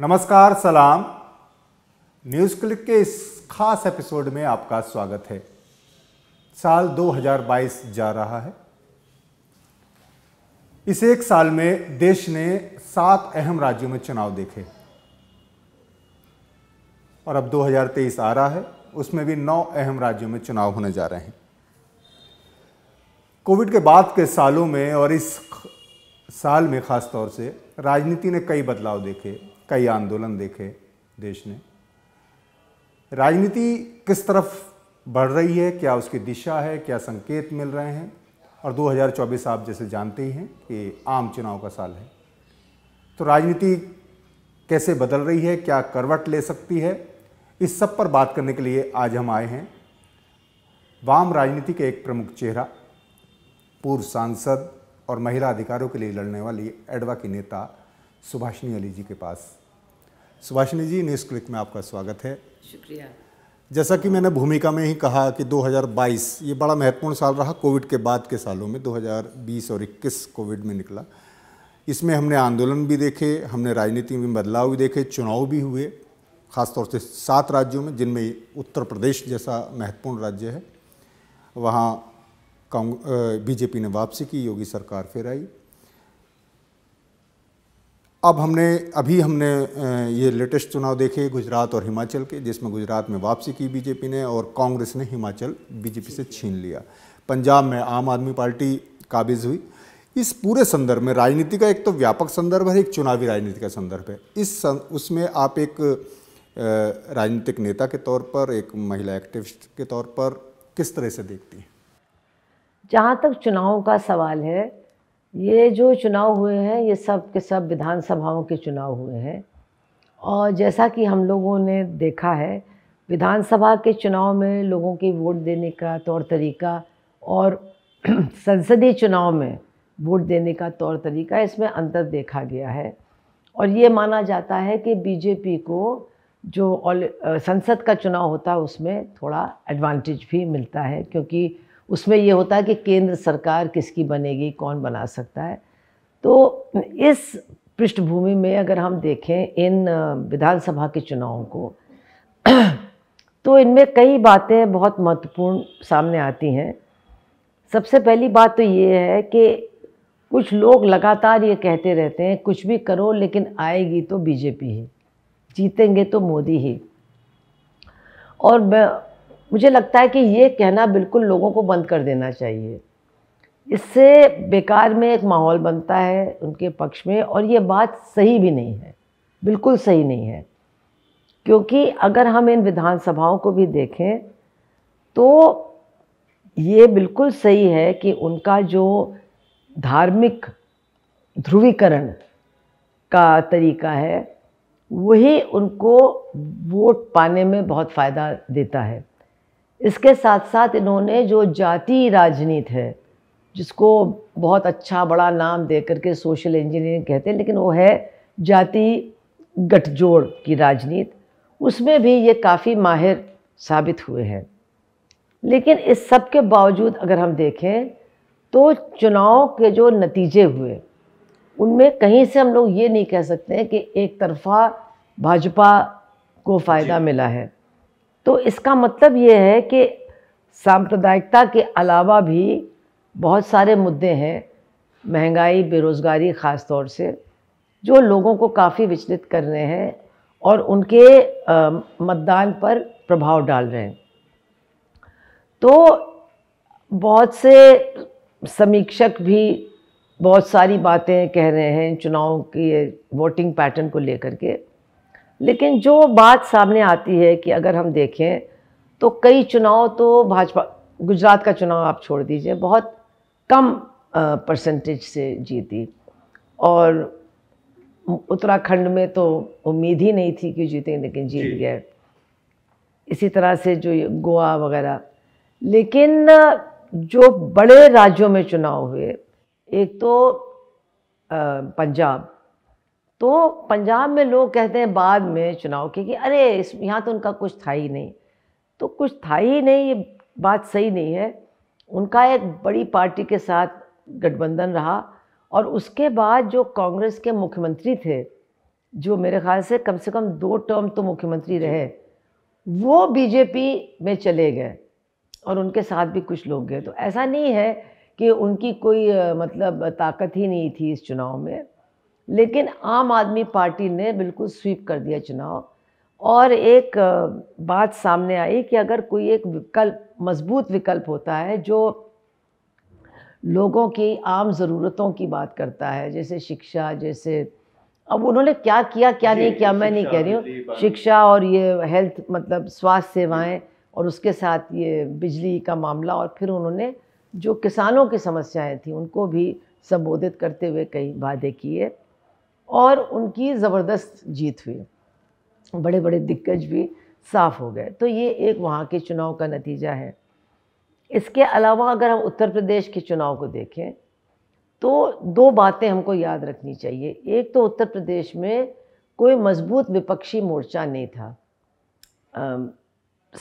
नमस्कार सलाम news click के इस खास एपिसोड में आपका स्वागत है साल 2022 जा रहा है इस एक साल में देश ने सात अहम राज्यों में चुनाव देखे और अब 2023 आ रहा है उसमें भी नौ अहम राज्यों में चुनाव होने जा रहे हैं कोविड के बाद के सालों में और इस साल में ख़ास तौर से राजनीति ने कई बदलाव देखे कई आंदोलन देखे देश ने राजनीति किस तरफ बढ़ रही है क्या उसकी दिशा है क्या संकेत मिल रहे हैं और 2024 आप जैसे जानते ही हैं कि आम चुनाव का साल है तो राजनीति कैसे बदल रही है क्या करवट ले सकती है इस सब पर बात करने के लिए आज हम आए हैं वाम राजनीति के एक प्रमुख चेहरा पूर्व सांसद और महिला अधिकारों के लिए लड़ने वाली एडवा की नेता सुभाषिनी अली जी के पास सुभाषिनी जी न्यूज़ क्लिक में आपका स्वागत है शुक्रिया जैसा कि मैंने भूमिका में ही कहा कि 2022 ये बड़ा महत्वपूर्ण साल रहा कोविड के बाद के सालों में 2020 और 21 कोविड में निकला इसमें हमने आंदोलन भी देखे हमने राजनीति में बदलाव भी देखे चुनाव भी हुए ख़ासतौर से सात राज्यों में जिनमें उत्तर प्रदेश जैसा महत्वपूर्ण राज्य है वहाँ बीजेपी ने वापसी की योगी सरकार फिर आई अब हमने अभी हमने ये लेटेस्ट चुनाव देखे गुजरात और हिमाचल के जिसमें गुजरात में वापसी की बीजेपी ने और कांग्रेस ने हिमाचल बीजेपी से छीन लिया पंजाब में आम आदमी पार्टी काबिज हुई इस पूरे संदर्भ में राजनीति का एक तो व्यापक संदर्भ है एक चुनावी राजनीति का संदर्भ है इस उसमें आप एक राजनीतिक नेता के तौर पर एक महिला एक्टिविस्ट के तौर पर किस तरह से देखती हैं जहाँ तक चुनाव का सवाल है ये जो चुनाव हुए हैं ये सब के सब विधानसभाओं के चुनाव हुए हैं और जैसा कि हम लोगों ने देखा है विधानसभा के चुनाव में लोगों के वोट देने का तौर तरीका और संसदीय चुनाव में वोट देने का तौर तरीका इसमें अंतर देखा गया है और ये माना जाता है कि बीजेपी को जो संसद का चुनाव होता है उसमें थोड़ा एडवांटेज भी मिलता है क्योंकि उसमें ये होता है कि केंद्र सरकार किसकी बनेगी कौन बना सकता है तो इस पृष्ठभूमि में अगर हम देखें इन विधानसभा के चुनावों को तो इनमें कई बातें बहुत महत्वपूर्ण सामने आती हैं सबसे पहली बात तो ये है कि कुछ लोग लगातार ये कहते रहते हैं कुछ भी करो लेकिन आएगी तो बीजेपी ही जीतेंगे तो मोदी ही और मुझे लगता है कि ये कहना बिल्कुल लोगों को बंद कर देना चाहिए इससे बेकार में एक माहौल बनता है उनके पक्ष में और ये बात सही भी नहीं है बिल्कुल सही नहीं है क्योंकि अगर हम इन विधानसभाओं को भी देखें तो ये बिल्कुल सही है कि उनका जो धार्मिक ध्रुवीकरण का तरीका है वही उनको वोट पाने में बहुत फ़ायदा देता है इसके साथ साथ इन्होंने जो जाति राजनीति है जिसको बहुत अच्छा बड़ा नाम दे करके सोशल इंजीनियरिंग कहते हैं लेकिन वो है जाति गठजोड़ की राजनीति उसमें भी ये काफ़ी माहिर साबित हुए हैं लेकिन इस सब के बावजूद अगर हम देखें तो चुनाव के जो नतीजे हुए उनमें कहीं से हम लोग ये नहीं कह सकते कि एक तरफा भाजपा को फ़ायदा मिला है तो इसका मतलब ये है कि सांप्रदायिकता के अलावा भी बहुत सारे मुद्दे हैं महंगाई बेरोज़गारी ख़ास तौर से जो लोगों को काफ़ी विचलित कर रहे हैं और उनके मतदान पर प्रभाव डाल रहे हैं तो बहुत से समीक्षक भी बहुत सारी बातें कह रहे हैं चुनाव की वोटिंग पैटर्न को लेकर के लेकिन जो बात सामने आती है कि अगर हम देखें तो कई चुनाव तो भाजपा गुजरात का चुनाव आप छोड़ दीजिए बहुत कम परसेंटेज से जीती और उत्तराखंड में तो उम्मीद ही नहीं थी कि जीतेंगे लेकिन जीत गए इसी तरह से जो गोवा वगैरह लेकिन जो बड़े राज्यों में चुनाव हुए एक तो पंजाब तो पंजाब में लोग कहते हैं बाद में चुनाव के कि अरे इस यहाँ तो उनका कुछ था ही नहीं तो कुछ था ही नहीं ये बात सही नहीं है उनका एक बड़ी पार्टी के साथ गठबंधन रहा और उसके बाद जो कांग्रेस के मुख्यमंत्री थे जो मेरे ख्याल से कम से कम दो टर्म तो मुख्यमंत्री रहे वो बीजेपी में चले गए और उनके साथ भी कुछ लोग गए तो ऐसा नहीं है कि उनकी कोई मतलब ताकत ही नहीं थी इस चुनाव में लेकिन आम आदमी पार्टी ने बिल्कुल स्वीप कर दिया चुनाव और एक बात सामने आई कि अगर कोई एक विकल्प मजबूत विकल्प होता है जो लोगों की आम ज़रूरतों की बात करता है जैसे शिक्षा जैसे अब उन्होंने क्या किया क्या नहीं किया मैं नहीं कह रही हूँ तो शिक्षा और ये हेल्थ मतलब स्वास्थ्य सेवाएं और उसके साथ ये बिजली का मामला और फिर उन्होंने जो किसानों की समस्याएं थी उनको भी संबोधित करते हुए कई वादे किए और उनकी ज़बरदस्त जीत हुई बड़े बड़े दिग्गज भी साफ़ हो गए तो ये एक वहाँ के चुनाव का नतीजा है इसके अलावा अगर हम उत्तर प्रदेश के चुनाव को देखें तो दो बातें हमको याद रखनी चाहिए एक तो उत्तर प्रदेश में कोई मजबूत विपक्षी मोर्चा नहीं था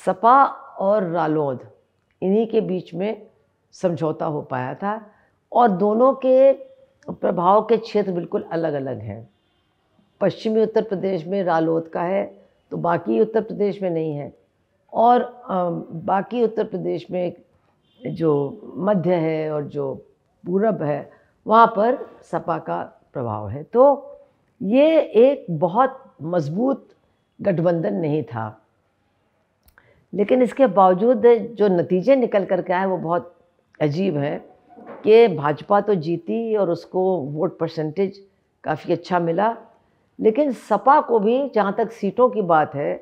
सपा और रालोद इन्हीं के बीच में समझौता हो पाया था और दोनों के तो प्रभाव के क्षेत्र बिल्कुल अलग अलग हैं पश्चिमी उत्तर प्रदेश में रालोद का है तो बाकी उत्तर प्रदेश में नहीं है और बाकी उत्तर प्रदेश में जो मध्य है और जो पूरब है वहाँ पर सपा का प्रभाव है तो ये एक बहुत मजबूत गठबंधन नहीं था लेकिन इसके बावजूद जो नतीजे निकल कर के आए वो बहुत अजीब हैं कि भाजपा तो जीती और उसको वोट परसेंटेज काफ़ी अच्छा मिला लेकिन सपा को भी जहाँ तक सीटों की बात है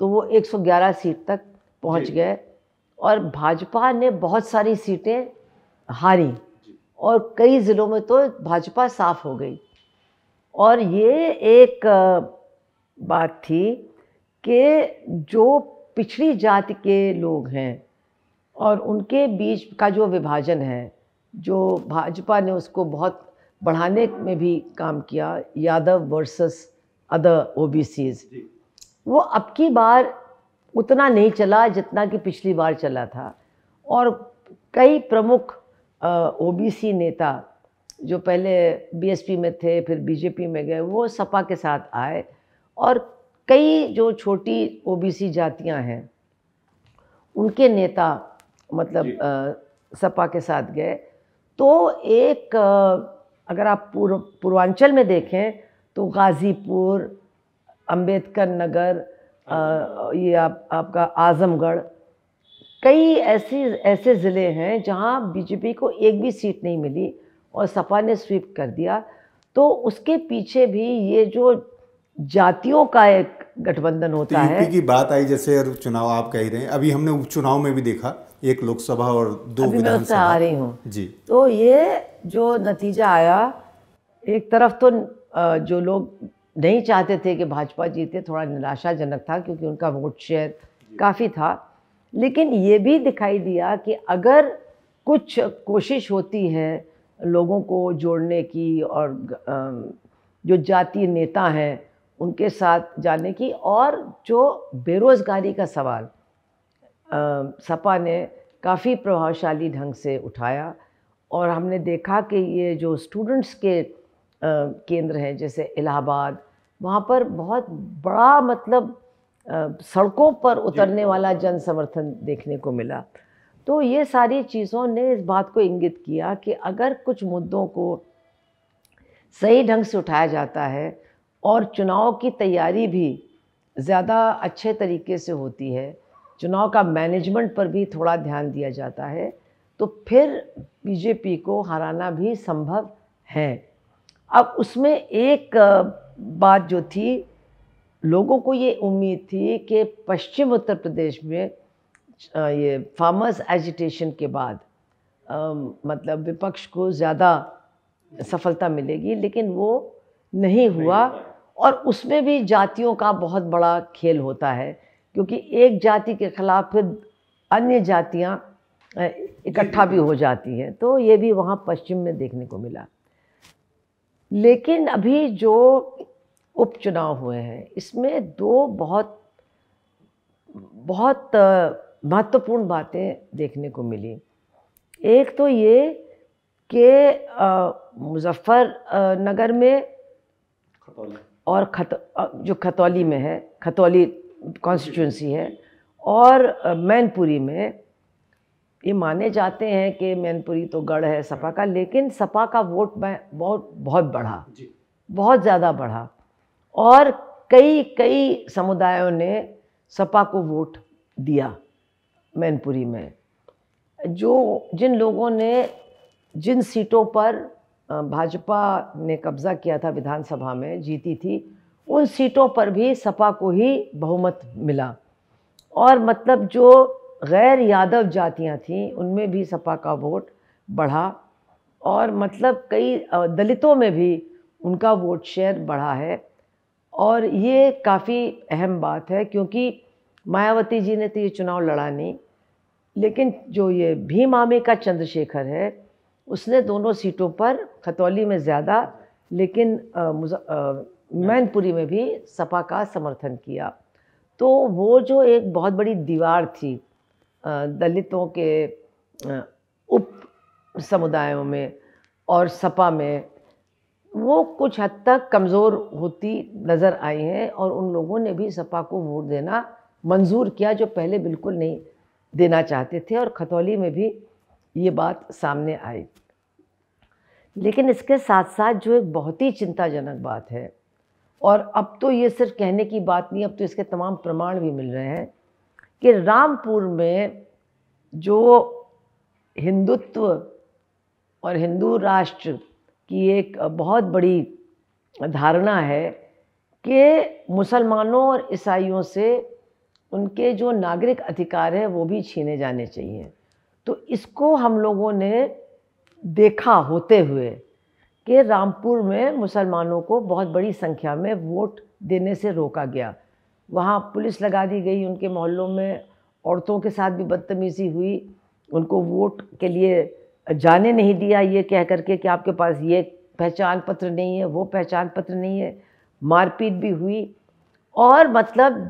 तो वो 111 सीट तक पहुँच गए और भाजपा ने बहुत सारी सीटें हारी और कई ज़िलों में तो भाजपा साफ हो गई और ये एक बात थी कि जो पिछड़ी जाति के लोग हैं और उनके बीच का जो विभाजन है जो भाजपा ने उसको बहुत बढ़ाने में भी काम किया यादव वर्सेस अदर ओबीसीज वो अब की बार उतना नहीं चला जितना कि पिछली बार चला था और कई प्रमुख ओबीसी नेता जो पहले बीएसपी में थे फिर बीजेपी में गए वो सपा के साथ आए और कई जो छोटी ओबीसी जातियां हैं उनके नेता मतलब आ, सपा के साथ गए तो एक अगर आप पूर्व पूर्वांचल में देखें तो गाज़ीपुर अंबेडकर नगर आ, ये आप, आपका आज़मगढ़ कई ऐसे ऐसे ज़िले हैं जहां बीजेपी को एक भी सीट नहीं मिली और सपा ने स्वीप कर दिया तो उसके पीछे भी ये जो जातियों का एक गठबंधन होता तो है की बात आई जैसे चुनाव आप कह रहे हैं अभी हमने उपचुनाव में भी देखा एक लोकसभा और दो विधानसभा आ रही हूँ जी तो ये जो नतीजा आया एक तरफ तो जो लोग नहीं चाहते थे कि भाजपा जीते थोड़ा निराशाजनक था क्योंकि उनका वोट शेयर काफ़ी था लेकिन ये भी दिखाई दिया कि अगर कुछ कोशिश होती है लोगों को जोड़ने की और जो जातीय नेता हैं उनके साथ जाने की और जो बेरोज़गारी का सवाल सपा ने काफ़ी प्रभावशाली ढंग से उठाया और हमने देखा कि ये जो स्टूडेंट्स के आ, केंद्र हैं जैसे इलाहाबाद वहाँ पर बहुत बड़ा मतलब आ, सड़कों पर उतरने वाला जन समर्थन देखने को मिला तो ये सारी चीज़ों ने इस बात को इंगित किया कि अगर कुछ मुद्दों को सही ढंग से उठाया जाता है और चुनाव की तैयारी भी ज़्यादा अच्छे तरीके से होती है चुनाव का मैनेजमेंट पर भी थोड़ा ध्यान दिया जाता है तो फिर बीजेपी को हराना भी संभव है अब उसमें एक बात जो थी लोगों को ये उम्मीद थी कि पश्चिम उत्तर प्रदेश में ये फार्मर्स एजिटेशन के बाद आ, मतलब विपक्ष को ज़्यादा सफलता मिलेगी लेकिन वो नहीं हुआ और उसमें भी जातियों का बहुत बड़ा खेल होता है क्योंकि एक जाति के खिलाफ फिर अन्य जातियाँ इकट्ठा भी हो जाती हैं तो ये भी वहाँ पश्चिम में देखने को मिला लेकिन अभी जो उपचुनाव हुए हैं इसमें दो बहुत बहुत महत्वपूर्ण बातें देखने को मिली एक तो ये कि मुजफ्फरनगर में और खत जो खतौली में है खतौली कॉन्स्टिट्यूंसी है और मैनपुरी में ये माने जाते हैं कि मैनपुरी तो गढ़ है सपा का लेकिन सपा का वोट बहुत बहुत बढ़ा बहुत ज़्यादा बढ़ा और कई कई समुदायों ने सपा को वोट दिया मैनपुरी में जो जिन लोगों ने जिन सीटों पर भाजपा ने कब्जा किया था विधानसभा में जीती थी उन सीटों पर भी सपा को ही बहुमत मिला और मतलब जो गैर यादव जातियां थीं उनमें भी सपा का वोट बढ़ा और मतलब कई दलितों में भी उनका वोट शेयर बढ़ा है और ये काफ़ी अहम बात है क्योंकि मायावती जी ने तो ये चुनाव लड़ा नहीं लेकिन जो ये भीम आमे का चंद्रशेखर है उसने दोनों सीटों पर खतौली में ज़्यादा लेकिन मैनपुरी में भी सपा का समर्थन किया तो वो जो एक बहुत बड़ी दीवार थी दलितों के उप समुदायों में और सपा में वो कुछ हद तक कमज़ोर होती नज़र आई हैं और उन लोगों ने भी सपा को वोट देना मंजूर किया जो पहले बिल्कुल नहीं देना चाहते थे और खतौली में भी ये बात सामने आई लेकिन इसके साथ साथ जो एक बहुत ही चिंताजनक बात है और अब तो ये सिर्फ कहने की बात नहीं अब तो इसके तमाम प्रमाण भी मिल रहे हैं कि रामपुर में जो हिंदुत्व और हिंदू राष्ट्र की एक बहुत बड़ी धारणा है कि मुसलमानों और ईसाइयों से उनके जो नागरिक अधिकार है वो भी छीने जाने चाहिए तो इसको हम लोगों ने देखा होते हुए कि रामपुर में मुसलमानों को बहुत बड़ी संख्या में वोट देने से रोका गया वहाँ पुलिस लगा दी गई उनके मोहल्लों में औरतों के साथ भी बदतमीज़ी हुई उनको वोट के लिए जाने नहीं दिया ये कह करके कि आपके पास ये पहचान पत्र नहीं है वो पहचान पत्र नहीं है मारपीट भी हुई और मतलब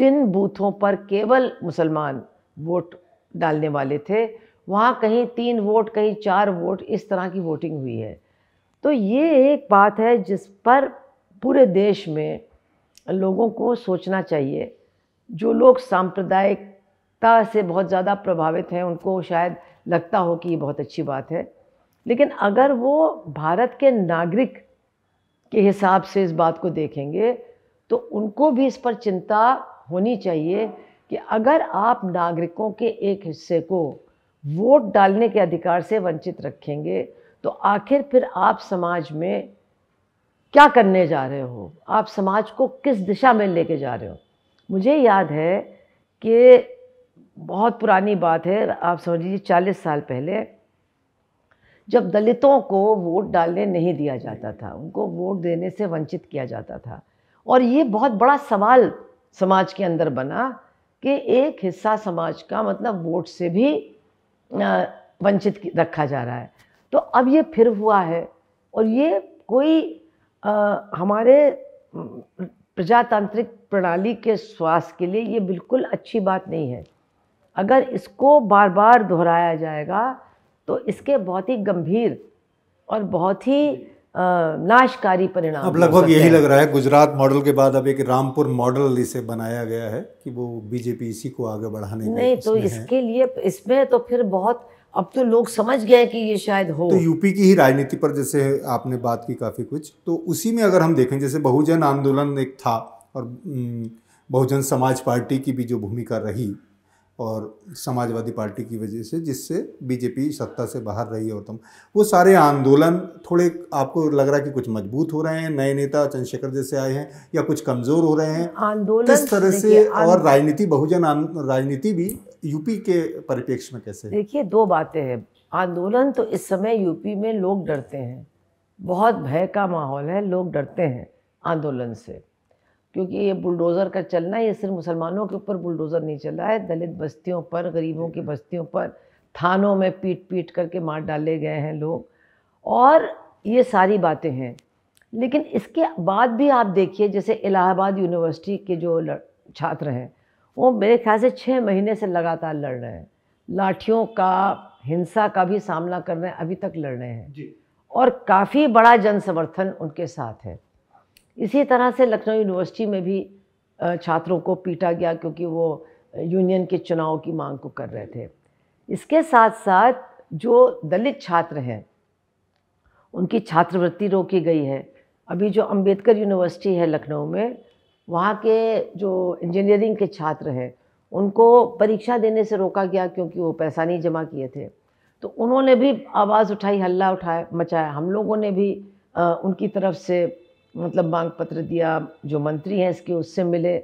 जिन बूथों पर केवल मुसलमान वोट डालने वाले थे वहाँ कहीं तीन वोट कहीं चार वोट इस तरह की वोटिंग हुई है तो ये एक बात है जिस पर पूरे देश में लोगों को सोचना चाहिए जो लोग सांप्रदायिकता से बहुत ज़्यादा प्रभावित हैं उनको शायद लगता हो कि ये बहुत अच्छी बात है लेकिन अगर वो भारत के नागरिक के हिसाब से इस बात को देखेंगे तो उनको भी इस पर चिंता होनी चाहिए कि अगर आप नागरिकों के एक हिस्से को वोट डालने के अधिकार से वंचित रखेंगे तो आखिर फिर आप समाज में क्या करने जा रहे हो आप समाज को किस दिशा में लेके जा रहे हो मुझे याद है कि बहुत पुरानी बात है आप समझ लीजिए चालीस साल पहले जब दलितों को वोट डालने नहीं दिया जाता था उनको वोट देने से वंचित किया जाता था और ये बहुत बड़ा सवाल समाज के अंदर बना कि एक हिस्सा समाज का मतलब वोट से भी वंचित रखा जा रहा है तो अब ये फिर हुआ है और ये कोई आ, हमारे प्रजातांत्रिक प्रणाली के स्वास्थ्य के लिए ये बिल्कुल अच्छी बात नहीं है अगर इसको बार बार दोहराया जाएगा तो इसके बहुत ही गंभीर और बहुत ही नाशकारी परिणाम अब लगभग यही लग रहा है गुजरात मॉडल के बाद अब एक रामपुर मॉडल इसे बनाया गया है कि वो बीजेपी इसी को आगे बढ़ाने नहीं तो इसके लिए इसमें तो फिर बहुत अब तो लोग समझ गए कि ये शायद हो तो यूपी की ही राजनीति पर जैसे आपने बात की काफ़ी कुछ तो उसी में अगर हम देखें जैसे बहुजन आंदोलन एक था और बहुजन समाज पार्टी की भी जो भूमिका रही और समाजवादी पार्टी की वजह से जिससे बीजेपी सत्ता से बाहर रही है और तम वो सारे आंदोलन थोड़े आपको लग रहा है कि कुछ मजबूत हो रहे हैं नए नेता चंद्रशेखर जैसे आए हैं या कुछ कमज़ोर हो रहे हैं आंदोलन किस तरह से और राजनीति बहुजन राजनीति भी यूपी के परिप्रेक्ष्य में कैसे देखिए दो बातें हैं आंदोलन तो इस समय यूपी में लोग डरते हैं बहुत भय का माहौल है लोग डरते हैं आंदोलन से क्योंकि ये बुलडोज़र का चलना ये सिर्फ मुसलमानों के ऊपर बुलडोज़र नहीं चल रहा है दलित बस्तियों पर गरीबों की बस्तियों पर थानों में पीट पीट करके मार डाले गए हैं लोग और ये सारी बातें हैं लेकिन इसके बाद भी आप देखिए जैसे इलाहाबाद यूनिवर्सिटी के जो छात्र हैं वो मेरे ख्याल से छः महीने से लगातार लड़ रहे हैं लाठियों का हिंसा का भी सामना कर रहे हैं अभी तक लड़ रहे हैं और काफ़ी बड़ा जन समर्थन उनके साथ है इसी तरह से लखनऊ यूनिवर्सिटी में भी छात्रों को पीटा गया क्योंकि वो यूनियन के चुनाव की मांग को कर रहे थे इसके साथ साथ जो दलित छात्र हैं उनकी छात्रवृत्ति रोकी गई है अभी जो अंबेडकर यूनिवर्सिटी है लखनऊ में वहाँ के जो इंजीनियरिंग के छात्र हैं उनको परीक्षा देने से रोका गया क्योंकि वो पैसा नहीं जमा किए थे तो उन्होंने भी आवाज़ उठाई हल्ला उठाया मचाया हम लोगों ने भी आ, उनकी तरफ से मतलब मांग पत्र दिया जो मंत्री हैं इसके उससे मिले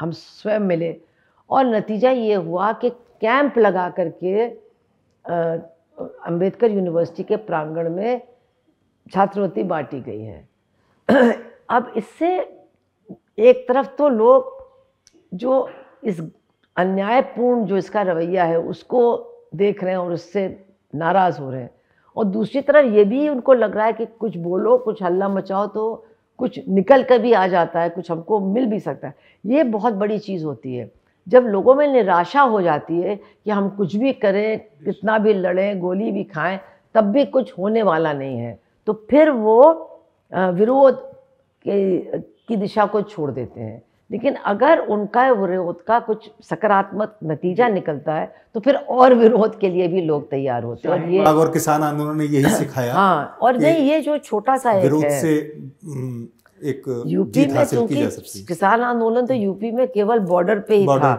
हम स्वयं मिले और नतीजा ये हुआ कि कैंप लगा करके अंबेडकर यूनिवर्सिटी के प्रांगण में छात्रवृत्ति बांटी गई है अब इससे एक तरफ तो लोग जो इस अन्यायपूर्ण जो इसका रवैया है उसको देख रहे हैं और उससे नाराज़ हो रहे हैं और दूसरी तरफ ये भी उनको लग रहा है कि कुछ बोलो कुछ हल्ला मचाओ तो कुछ निकल कर भी आ जाता है कुछ हमको मिल भी सकता है ये बहुत बड़ी चीज़ होती है जब लोगों में निराशा हो जाती है कि हम कुछ भी करें कितना भी लड़ें गोली भी खाएं तब भी कुछ होने वाला नहीं है तो फिर वो विरोध की दिशा को छोड़ देते हैं लेकिन अगर उनका विरोध का कुछ सकारात्मक नतीजा निकलता है तो फिर और विरोध के लिए भी लोग तैयार होते हैं और ये और किसान आंदोलन ने यही सिखाया हाँ और नहीं ये जो छोटा सा विरोध से एक यूपी में क्योंकि किसान आंदोलन तो यूपी में केवल बॉर्डर पे ही था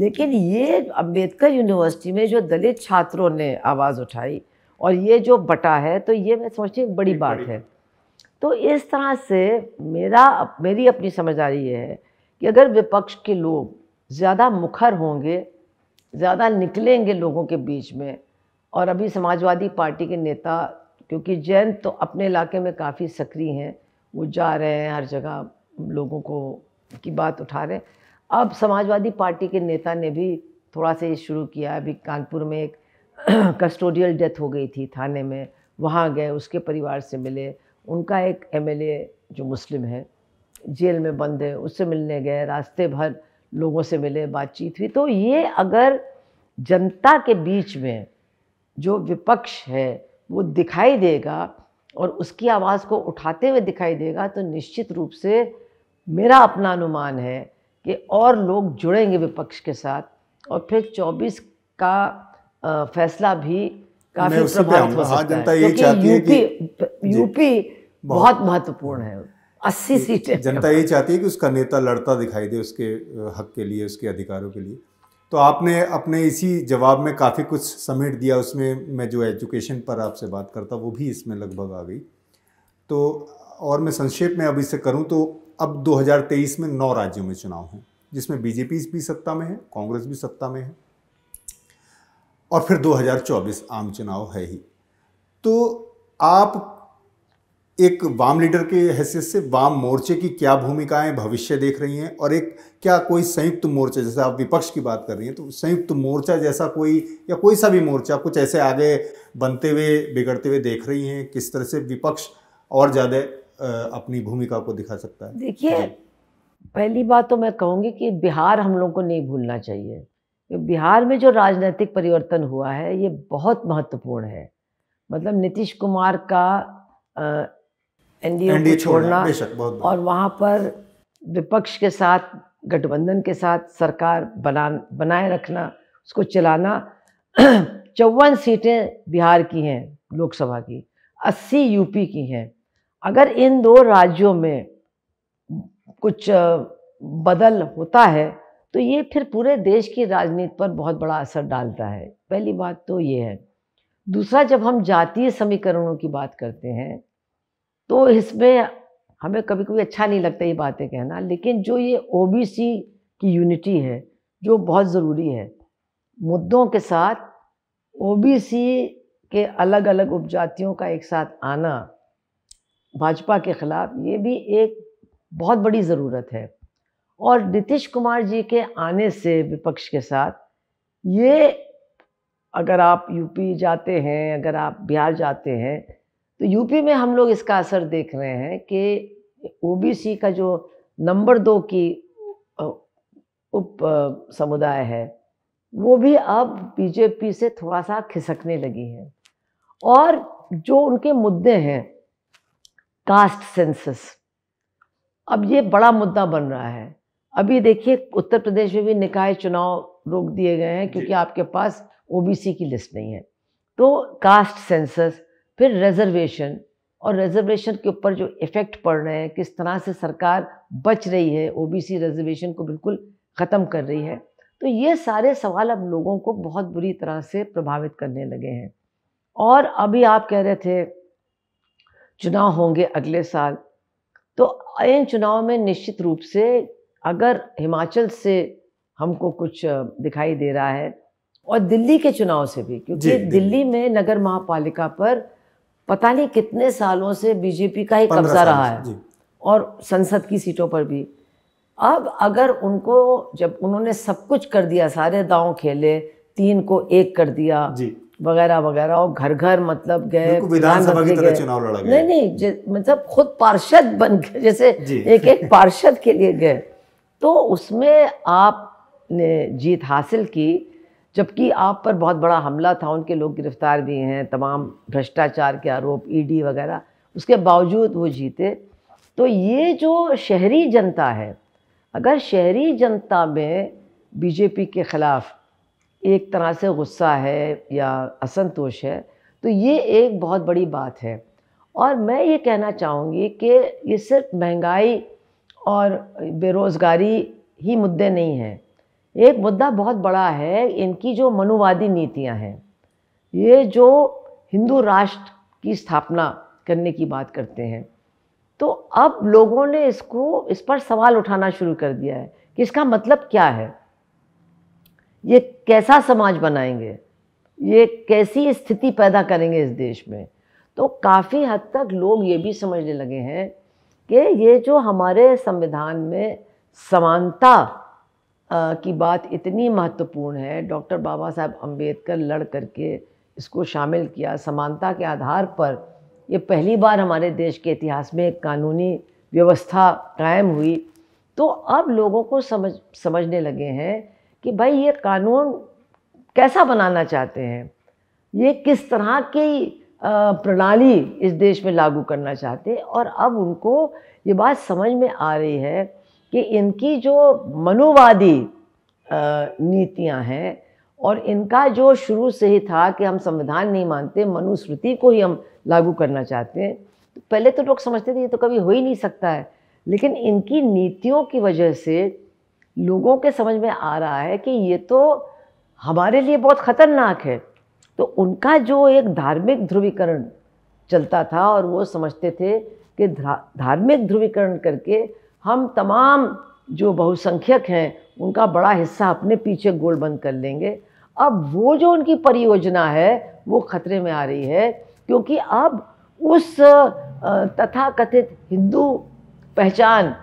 लेकिन ये अम्बेडकर यूनिवर्सिटी में जो दलित छात्रों ने आवाज़ उठाई और ये जो बटा है तो ये मैं सोचती हूँ बड़ी बात है तो इस तरह से मेरा मेरी अपनी समझदारी ये है कि अगर विपक्ष के लोग ज़्यादा मुखर होंगे ज़्यादा निकलेंगे लोगों के बीच में और अभी समाजवादी पार्टी के नेता क्योंकि जैन तो अपने इलाके में काफ़ी सक्रिय हैं वो जा रहे हैं हर जगह लोगों को की बात उठा रहे हैं अब समाजवादी पार्टी के नेता ने भी थोड़ा सा ये शुरू किया अभी कानपुर में एक कस्टोडियल डेथ हो गई थी थाने में वहाँ गए उसके परिवार से मिले उनका एक एमएलए जो मुस्लिम है जेल में बंद है उससे मिलने गए रास्ते भर लोगों से मिले बातचीत हुई तो ये अगर जनता के बीच में जो विपक्ष है वो दिखाई देगा और उसकी आवाज़ को उठाते हुए दिखाई देगा तो निश्चित रूप से मेरा अपना अनुमान है कि और लोग जुड़ेंगे विपक्ष के साथ और फिर 24 का फैसला भी काफी प्रभावित हो हाँ, सकता है क्योंकि यूपी यूपी बहुत महत्वपूर्ण है अस्सी सीटें जनता ये चाहती है कि उसका नेता लड़ता दिखाई दे उसके हक के लिए उसके अधिकारों के लिए तो आपने अपने इसी जवाब में काफ़ी कुछ समेट दिया उसमें मैं जो एजुकेशन पर आपसे बात करता वो भी इसमें लगभग आ गई तो और मैं संक्षेप में अब इसे करूं तो अब 2023 में नौ राज्यों में चुनाव हैं जिसमें बीजेपी भी सत्ता में है कांग्रेस भी सत्ता में है और फिर 2024 आम चुनाव है ही तो आप एक वाम लीडर के हैसियत से वाम मोर्चे की क्या भूमिकाएं भविष्य देख रही हैं और एक क्या कोई संयुक्त मोर्चा जैसे आप विपक्ष की बात कर रही हैं तो संयुक्त मोर्चा जैसा कोई या कोई सा भी मोर्चा कुछ ऐसे आगे बनते हुए बिगड़ते हुए देख रही हैं किस तरह से विपक्ष और ज़्यादा अपनी भूमिका को दिखा सकता है देखिए पहली बात तो मैं कहूँगी कि बिहार हम लोग को नहीं भूलना चाहिए बिहार में जो राजनीतिक परिवर्तन हुआ है ये बहुत महत्वपूर्ण है मतलब नीतीश कुमार का एन डी ए छोड़ना और वहाँ पर विपक्ष के साथ गठबंधन के साथ सरकार बना बनाए रखना उसको चलाना चौवन सीटें बिहार की हैं लोकसभा की अस्सी यूपी की हैं अगर इन दो राज्यों में कुछ बदल होता है तो ये फिर पूरे देश की राजनीति पर बहुत बड़ा असर डालता है पहली बात तो ये है दूसरा जब हम जातीय समीकरणों की बात करते हैं तो इसमें हमें कभी कभी अच्छा नहीं लगता ये बातें कहना लेकिन जो ये ओ की यूनिटी है जो बहुत ज़रूरी है मुद्दों के साथ ओ के अलग अलग उपजातियों का एक साथ आना भाजपा के ख़िलाफ़ ये भी एक बहुत बड़ी ज़रूरत है और नीतीश कुमार जी के आने से विपक्ष के साथ ये अगर आप यूपी जाते हैं अगर आप बिहार जाते हैं तो यूपी में हम लोग इसका असर देख रहे हैं कि ओबीसी का जो नंबर दो की उप समुदाय है वो भी अब बीजेपी से थोड़ा सा खिसकने लगी है और जो उनके मुद्दे हैं कास्ट सेंसस अब ये बड़ा मुद्दा बन रहा है अभी देखिए उत्तर प्रदेश में भी निकाय चुनाव रोक दिए गए हैं क्योंकि आपके पास ओबीसी की लिस्ट नहीं है तो कास्ट सेंसस फिर रिजर्वेशन और रिजर्वेशन के ऊपर जो इफ़ेक्ट पड़ रहे हैं किस तरह से सरकार बच रही है ओबीसी रिजर्वेशन को बिल्कुल ख़त्म कर रही है तो ये सारे सवाल अब लोगों को बहुत बुरी तरह से प्रभावित करने लगे हैं और अभी आप कह रहे थे चुनाव होंगे अगले साल तो इन चुनाव में निश्चित रूप से अगर हिमाचल से हमको कुछ दिखाई दे रहा है और दिल्ली के चुनाव से भी क्योंकि दिल्ली, दिल्ली में नगर महापालिका पर पता नहीं कितने सालों से बीजेपी का ही कब्जा रहा है और संसद की सीटों पर भी अब अगर उनको जब उन्होंने सब कुछ कर दिया सारे दांव खेले तीन को एक कर दिया वगैरह वगैरह और घर घर मतलब गए विधानसभा की तरह चुनाव लड़ा गया नहीं नहीं मतलब खुद पार्षद बन गए जैसे एक एक पार्षद के लिए गए तो उसमें आपने जीत हासिल की जबकि आप पर बहुत बड़ा हमला था उनके लोग गिरफ्तार भी हैं तमाम भ्रष्टाचार के आरोप ईडी e वगैरह उसके बावजूद वो जीते तो ये जो शहरी जनता है अगर शहरी जनता में बीजेपी के ख़िलाफ़ एक तरह से गुस्सा है या असंतोष है तो ये एक बहुत बड़ी बात है और मैं ये कहना चाहूँगी कि ये सिर्फ महंगाई और बेरोज़गारी ही मुद्दे नहीं हैं एक मुद्दा बहुत बड़ा है इनकी जो मनुवादी नीतियां हैं ये जो हिंदू राष्ट्र की स्थापना करने की बात करते हैं तो अब लोगों ने इसको इस पर सवाल उठाना शुरू कर दिया है कि इसका मतलब क्या है ये कैसा समाज बनाएंगे ये कैसी स्थिति पैदा करेंगे इस देश में तो काफ़ी हद तक लोग ये भी समझने लगे हैं कि ये जो हमारे संविधान में समानता की बात इतनी महत्वपूर्ण है डॉक्टर बाबा साहब अम्बेडकर लड़ करके इसको शामिल किया समानता के आधार पर ये पहली बार हमारे देश के इतिहास में एक कानूनी व्यवस्था कायम हुई तो अब लोगों को समझ समझने लगे हैं कि भाई ये कानून कैसा बनाना चाहते हैं ये किस तरह की प्रणाली इस देश में लागू करना चाहते हैं और अब उनको ये बात समझ में आ रही है कि इनकी जो मनुवादी नीतियां हैं और इनका जो शुरू से ही था कि हम संविधान नहीं मानते मनुस्मृति को ही हम लागू करना चाहते हैं तो पहले तो लोग समझते थे ये तो कभी हो ही नहीं सकता है लेकिन इनकी नीतियों की वजह से लोगों के समझ में आ रहा है कि ये तो हमारे लिए बहुत ख़तरनाक है तो उनका जो एक धार्मिक ध्रुवीकरण चलता था और वो समझते थे कि धार्मिक ध्रुवीकरण करके हम तमाम जो बहुसंख्यक हैं उनका बड़ा हिस्सा अपने पीछे गोल बंद कर लेंगे अब वो जो उनकी परियोजना है वो खतरे में आ रही है क्योंकि अब उस तथाकथित हिंदू पहचान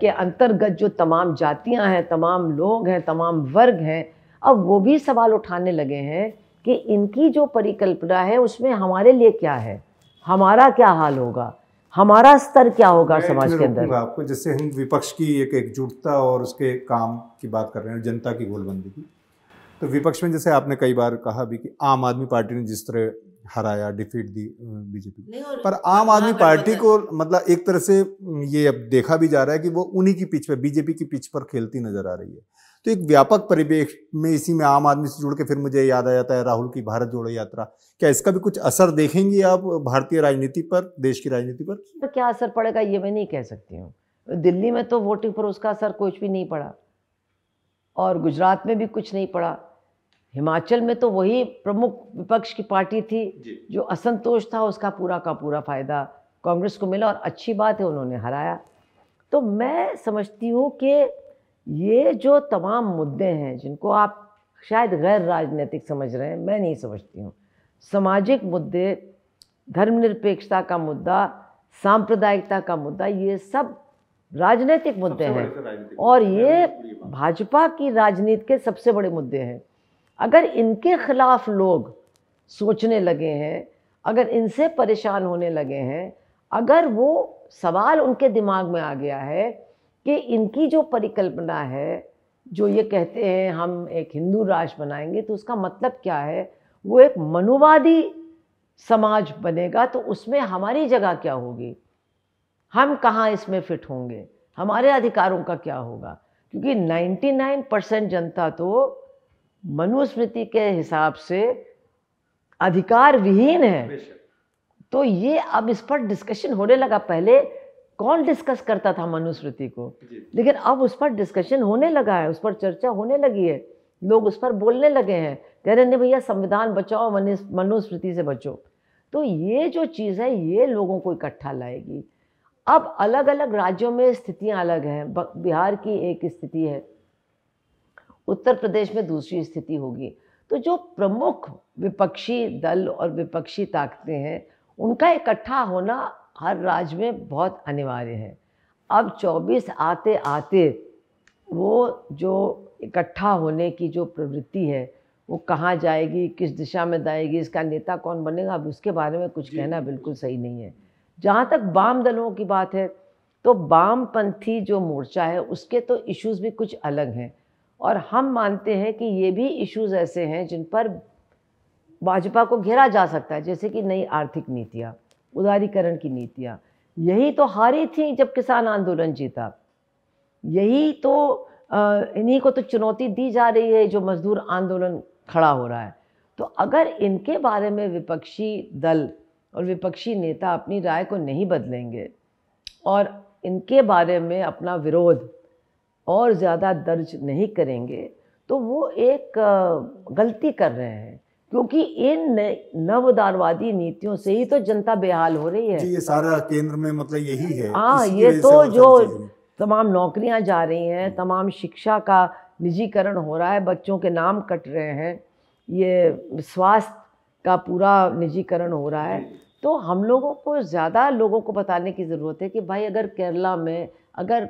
के अंतर्गत जो तमाम जातियां हैं तमाम लोग हैं तमाम वर्ग हैं अब वो भी सवाल उठाने लगे हैं कि इनकी जो परिकल्पना है उसमें हमारे लिए क्या है हमारा क्या हाल होगा हमारा स्तर क्या होगा समाज के अंदर आपको जैसे हम विपक्ष की एक एकजुटता और उसके काम की बात कर रहे हैं जनता की गोलबंदी की तो विपक्ष में जैसे आपने कई बार कहा भी कि आम आदमी पार्टी ने जिस तरह हराया डिफीट दी बीजेपी पर आम हाँ, आदमी पार्टी को मतलब एक तरह से ये अब देखा भी जा रहा है कि वो उन्हीं की पिच पर बीजेपी की पिच पर खेलती नजर आ रही है तो एक व्यापक परिवेश में इसी में आम आदमी से जुड़ के फिर मुझे याद आ जाता है राहुल की भारत जोड़ो यात्रा क्या इसका भी कुछ असर देखेंगी आप भारतीय राजनीति पर देश की राजनीति पर तो क्या असर पड़ेगा ये मैं नहीं कह सकती हूँ दिल्ली में तो वोटिंग पर उसका असर कुछ भी नहीं पड़ा और गुजरात में भी कुछ नहीं पड़ा हिमाचल में तो वही प्रमुख विपक्ष की पार्टी थी जो असंतोष था उसका पूरा का पूरा फायदा कांग्रेस को मिला और अच्छी बात है उन्होंने हराया तो मैं समझती हूँ कि ये जो तमाम मुद्दे हैं जिनको आप शायद गैर राजनीतिक समझ रहे हैं मैं नहीं समझती हूँ सामाजिक मुद्दे धर्मनिरपेक्षता का मुद्दा सांप्रदायिकता का मुद्दा ये सब राजनीतिक मुद्दे हैं और ये भाजपा की राजनीति के सबसे बड़े मुद्दे हैं अगर इनके खिलाफ लोग सोचने लगे हैं अगर इनसे परेशान होने लगे हैं अगर वो सवाल उनके दिमाग में आ गया है कि इनकी जो परिकल्पना है जो ये कहते हैं हम एक हिंदू राष्ट्र बनाएंगे तो उसका मतलब क्या है वो एक मनुवादी समाज बनेगा तो उसमें हमारी जगह क्या होगी हम कहाँ इसमें फिट होंगे हमारे अधिकारों का क्या होगा क्योंकि 99 परसेंट जनता तो मनुस्मृति के हिसाब से अधिकार विहीन है तो ये अब इस पर डिस्कशन होने लगा पहले कौन डिस्कस करता था मनुस्मृति को लेकिन अब उस पर डिस्कशन होने लगा है उस पर चर्चा होने लगी है लोग उस पर बोलने लगे हैं कह रहे नहीं भैया संविधान बचाओ मनुस्मृति से बचो तो ये जो चीज़ है ये लोगों को इकट्ठा लाएगी अब अलग अलग राज्यों में स्थितियाँ अलग हैं बिहार की एक स्थिति है उत्तर प्रदेश में दूसरी स्थिति होगी तो जो प्रमुख विपक्षी दल और विपक्षी ताकतें हैं उनका इकट्ठा होना हर राज्य में बहुत अनिवार्य है अब 24 आते आते वो जो इकट्ठा होने की जो प्रवृत्ति है वो कहाँ जाएगी किस दिशा में जाएगी इसका नेता कौन बनेगा अब उसके बारे में कुछ कहना बिल्कुल सही नहीं है जहाँ तक वाम दलों की बात है तो वामपंथी जो मोर्चा है उसके तो इश्यूज भी कुछ अलग हैं और हम मानते हैं कि ये भी इश्यूज ऐसे हैं जिन पर भाजपा को घेरा जा सकता है जैसे कि नई आर्थिक नीतियाँ उदारीकरण की नीतियाँ यही तो हारी थी जब किसान आंदोलन जीता यही तो इन्हीं को तो चुनौती दी जा रही है जो मजदूर आंदोलन खड़ा हो रहा है तो अगर इनके बारे में विपक्षी दल और विपक्षी नेता अपनी राय को नहीं बदलेंगे और इनके बारे में अपना विरोध और ज़्यादा दर्ज नहीं करेंगे तो वो एक गलती कर रहे हैं क्योंकि इन नवदारवादी नीतियों से ही तो जनता बेहाल हो रही है ये सारा केंद्र में मतलब यही है हाँ ये तो जो तमाम नौकरियां जा रही हैं तमाम शिक्षा का निजीकरण हो रहा है बच्चों के नाम कट रहे हैं ये स्वास्थ्य का पूरा निजीकरण हो रहा है तो हम लोगों को ज़्यादा लोगों को बताने की ज़रूरत है कि भाई अगर केरला में अगर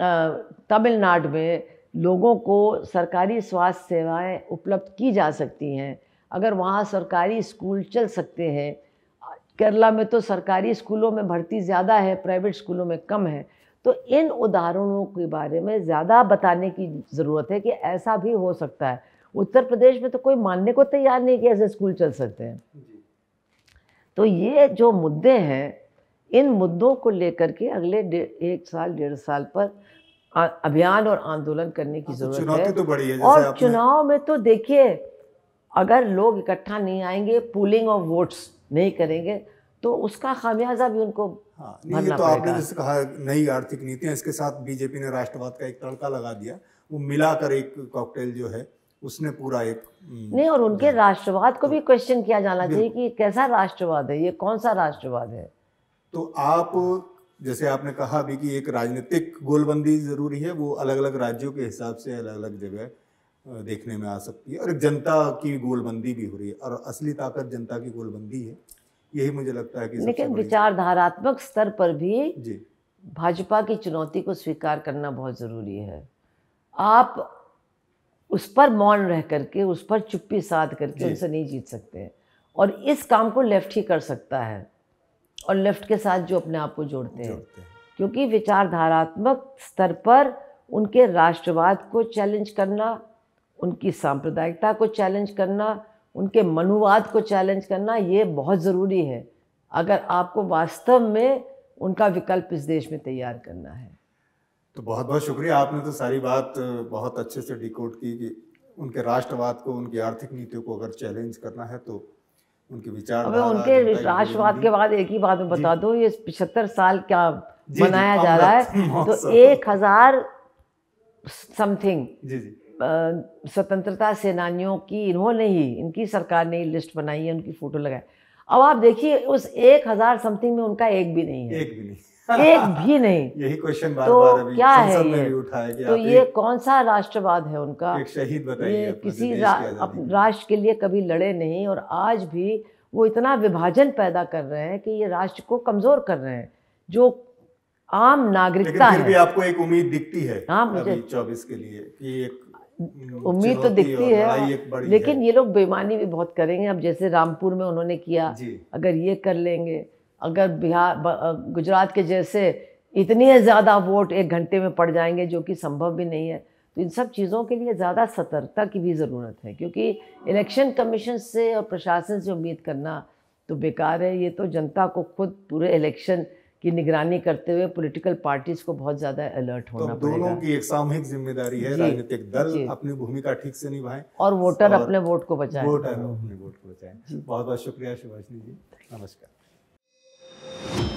तमिलनाडु में लोगों को सरकारी स्वास्थ्य सेवाएं उपलब्ध की जा सकती हैं अगर वहाँ सरकारी स्कूल चल सकते हैं केरला में तो सरकारी स्कूलों में भर्ती ज़्यादा है प्राइवेट स्कूलों में कम है तो इन उदाहरणों के बारे में ज़्यादा बताने की ज़रूरत है कि ऐसा भी हो सकता है उत्तर प्रदेश में तो कोई मानने को तैयार नहीं कि ऐसे स्कूल चल सकते हैं तो ये जो मुद्दे हैं इन मुद्दों को लेकर के अगले एक साल डेढ़ साल पर अभियान और आंदोलन करने की हाँ, तो जरूरत है तो बड़ी है और चुनाव में तो देखिए अगर लोग इकट्ठा नहीं आएंगे पुलिंग ऑफ वोट्स नहीं करेंगे तो उसका खामियाजा भी उनको हाँ, ये तो आपने जैसे कहा नई आर्थिक नीतियाँ इसके साथ बीजेपी ने राष्ट्रवाद का एक तड़का लगा दिया वो मिलाकर एक कॉकटेल जो है उसने पूरा एक हम्म, नहीं और उनके राष्ट्रवाद को भी क्वेश्चन तो किया जाना चाहिए कि कैसा राष्ट्रवाद है ये कौन सा राष्ट्रवाद है तो आप जैसे आपने कहा अभी कि एक राजनीतिक गोलबंदी जरूरी है वो अलग अलग राज्यों के हिसाब से अलग अलग जगह देखने में आ सकती है और एक जनता की गोलबंदी भी हो रही है और असली ताकत जनता की गोलबंदी है यही मुझे लगता है कि लेकिन विचारधारात्मक स्तर पर भी जी भाजपा की चुनौती को स्वीकार करना बहुत ज़रूरी है आप उस पर मौन रह करके उस पर चुप्पी साध करके उनसे नहीं जीत सकते और इस काम को लेफ्ट ही कर सकता है और लेफ्ट के साथ जो अपने आप को जोड़ते, हैं क्योंकि विचारधारात्मक स्तर पर उनके राष्ट्रवाद को चैलेंज करना उनकी सांप्रदायिकता को चैलेंज करना उनके मनुवाद को चैलेंज करना ये बहुत ज़रूरी है अगर आपको वास्तव में उनका विकल्प इस देश में तैयार करना है तो बहुत बहुत शुक्रिया आपने तो सारी बात बहुत अच्छे से डिकोड की कि उनके राष्ट्रवाद को उनकी आर्थिक नीतियों को अगर चैलेंज करना है तो उनके विचार अबे उनके राष्ट्रवाद के बाद एक ही बात में बता दो ये पिछहत्तर साल क्या मनाया जा रहा है तो एक हजार समथिंग स्वतंत्रता सेनानियों की इन्होंने ही इनकी सरकार ने लिस्ट बनाई है उनकी फोटो लगाई अब आप देखिए उस एक हजार समथिंग में उनका एक भी नहीं है एक भी नहीं एक भी नहीं यही क्वेश्चन बार तो बार अभी क्या है ये? भी उठा है कि तो ये कौन सा राष्ट्रवाद है उनका एक शहीद बताइए किसी राष्ट्र के लिए कभी लड़े नहीं और आज भी वो इतना विभाजन पैदा कर रहे हैं कि ये राष्ट्र को कमजोर कर रहे हैं जो आम नागरिकता है भी आपको एक उम्मीद दिखती है हाँ मुझे चौबीस के लिए कि एक उम्मीद तो दिखती है हाँ, लेकिन ये लोग बेमानी भी बहुत करेंगे अब जैसे रामपुर में उन्होंने किया अगर ये कर लेंगे अगर बिहार गुजरात के जैसे इतने ज़्यादा वोट एक घंटे में पड़ जाएंगे जो कि संभव भी नहीं है तो इन सब चीज़ों के लिए ज़्यादा सतर्कता की भी ज़रूरत है क्योंकि इलेक्शन कमीशन से और प्रशासन से उम्मीद करना तो बेकार है ये तो जनता को खुद पूरे इलेक्शन की निगरानी करते हुए पॉलिटिकल पार्टीज को बहुत ज्यादा अलर्ट तो होना तो दोनों की एक सामूहिक जिम्मेदारी है राजनीतिक दल अपनी भूमिका ठीक से निभाएं और वोटर और अपने वोट को बचाएं वोटर अपने वोट को बचाएं बहुत बहुत शुक्रिया सुभाषनी जी नमस्कार you